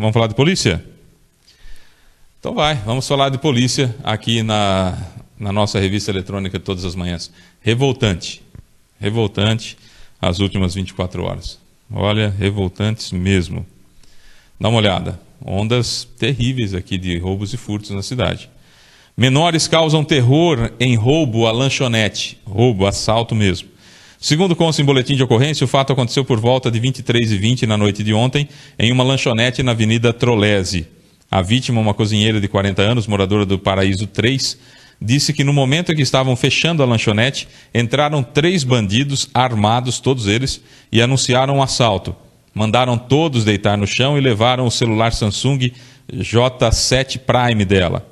Vamos falar de polícia? Então vai, vamos falar de polícia aqui na, na nossa revista eletrônica todas as manhãs. Revoltante. Revoltante as últimas 24 horas. Olha, revoltantes mesmo. Dá uma olhada. Ondas terríveis aqui de roubos e furtos na cidade. Menores causam terror em roubo a lanchonete. Roubo, assalto mesmo. Segundo consta em boletim de ocorrência, o fato aconteceu por volta de 23h20 na noite de ontem, em uma lanchonete na Avenida Trolese. A vítima, uma cozinheira de 40 anos, moradora do Paraíso 3, disse que no momento em que estavam fechando a lanchonete, entraram três bandidos armados, todos eles, e anunciaram um assalto. Mandaram todos deitar no chão e levaram o celular Samsung J7 Prime dela.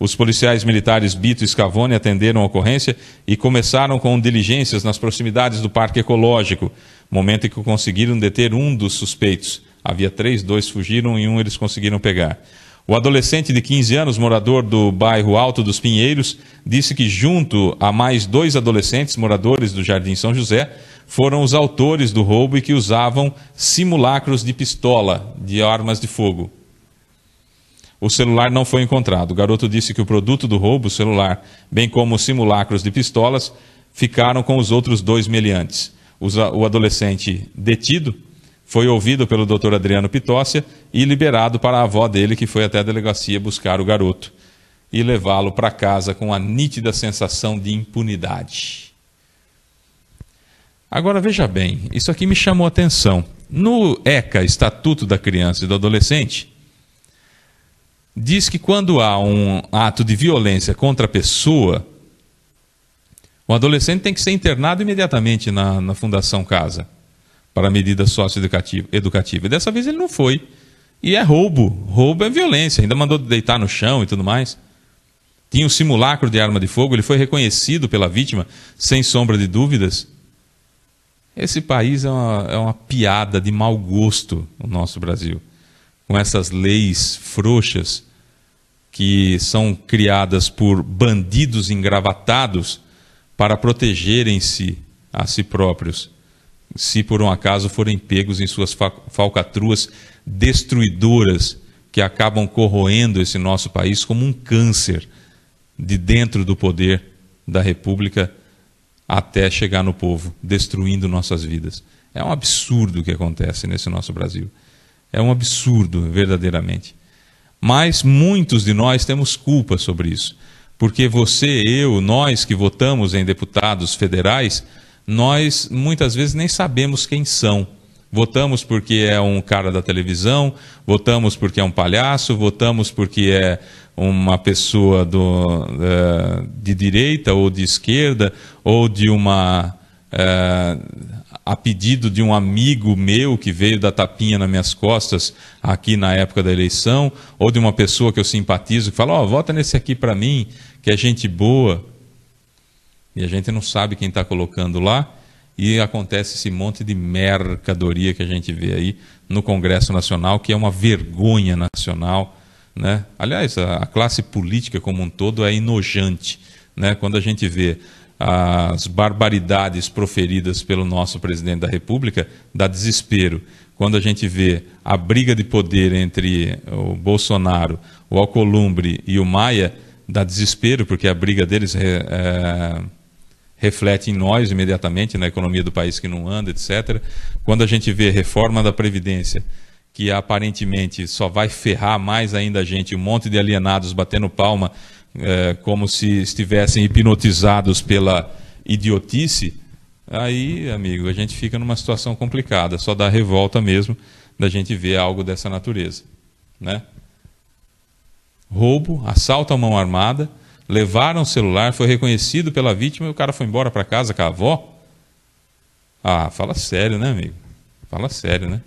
Os policiais militares Bito e Scavone atenderam a ocorrência e começaram com diligências nas proximidades do Parque Ecológico, momento em que conseguiram deter um dos suspeitos. Havia três, dois fugiram e um eles conseguiram pegar. O adolescente de 15 anos, morador do bairro Alto dos Pinheiros, disse que, junto a mais dois adolescentes moradores do Jardim São José, foram os autores do roubo e que usavam simulacros de pistola, de armas de fogo o celular não foi encontrado. O garoto disse que o produto do roubo, o celular, bem como os simulacros de pistolas, ficaram com os outros dois meliantes. O adolescente detido foi ouvido pelo Dr. Adriano Pitócia e liberado para a avó dele, que foi até a delegacia buscar o garoto e levá-lo para casa com a nítida sensação de impunidade. Agora veja bem, isso aqui me chamou a atenção. No ECA, Estatuto da Criança e do Adolescente, diz que quando há um ato de violência contra a pessoa, o adolescente tem que ser internado imediatamente na, na Fundação Casa para medida socioeducativa. Educativa. E dessa vez ele não foi. E é roubo. Roubo é violência. Ainda mandou deitar no chão e tudo mais. Tinha um simulacro de arma de fogo, ele foi reconhecido pela vítima, sem sombra de dúvidas. Esse país é uma, é uma piada de mau gosto, o nosso Brasil. Com essas leis frouxas que são criadas por bandidos engravatados para protegerem-se a si próprios, se por um acaso forem pegos em suas falcatruas destruidoras que acabam corroendo esse nosso país como um câncer de dentro do poder da República até chegar no povo, destruindo nossas vidas. É um absurdo o que acontece nesse nosso Brasil. É um absurdo, verdadeiramente. Mas muitos de nós temos culpa sobre isso. Porque você, eu, nós que votamos em deputados federais, nós muitas vezes nem sabemos quem são. Votamos porque é um cara da televisão, votamos porque é um palhaço, votamos porque é uma pessoa do, eh, de direita ou de esquerda ou de uma. Eh, a pedido de um amigo meu que veio da tapinha nas minhas costas aqui na época da eleição, ou de uma pessoa que eu simpatizo que fala: Ó, oh, vota nesse aqui para mim, que é gente boa. E a gente não sabe quem está colocando lá, e acontece esse monte de mercadoria que a gente vê aí no Congresso Nacional, que é uma vergonha nacional. Né? Aliás, a, classe política como um todo é inojante. Né? Quando a gente vê as barbaridades proferidas pelo nosso presidente da República, dá desespero. Quando a gente vê a briga de poder entre o Bolsonaro, o Alcolumbre e o Maia, dá desespero, porque a briga deles é, é reflete em nós imediatamente, na economia do país que não anda, etc. Quando a gente vê reforma da Previdência, que aparentemente só vai ferrar mais ainda a gente, um monte de alienados batendo palma é, como se estivessem hipnotizados pela idiotice, aí, amigo, a gente fica numa situação complicada. Só dá revolta mesmo da gente ver algo dessa natureza. Né? Roubo, assalto à mão armada, levaram o celular, foi reconhecido pela vítima e o cara foi embora para casa com a avó. Ah, fala sério, né, amigo? Fala sério, né?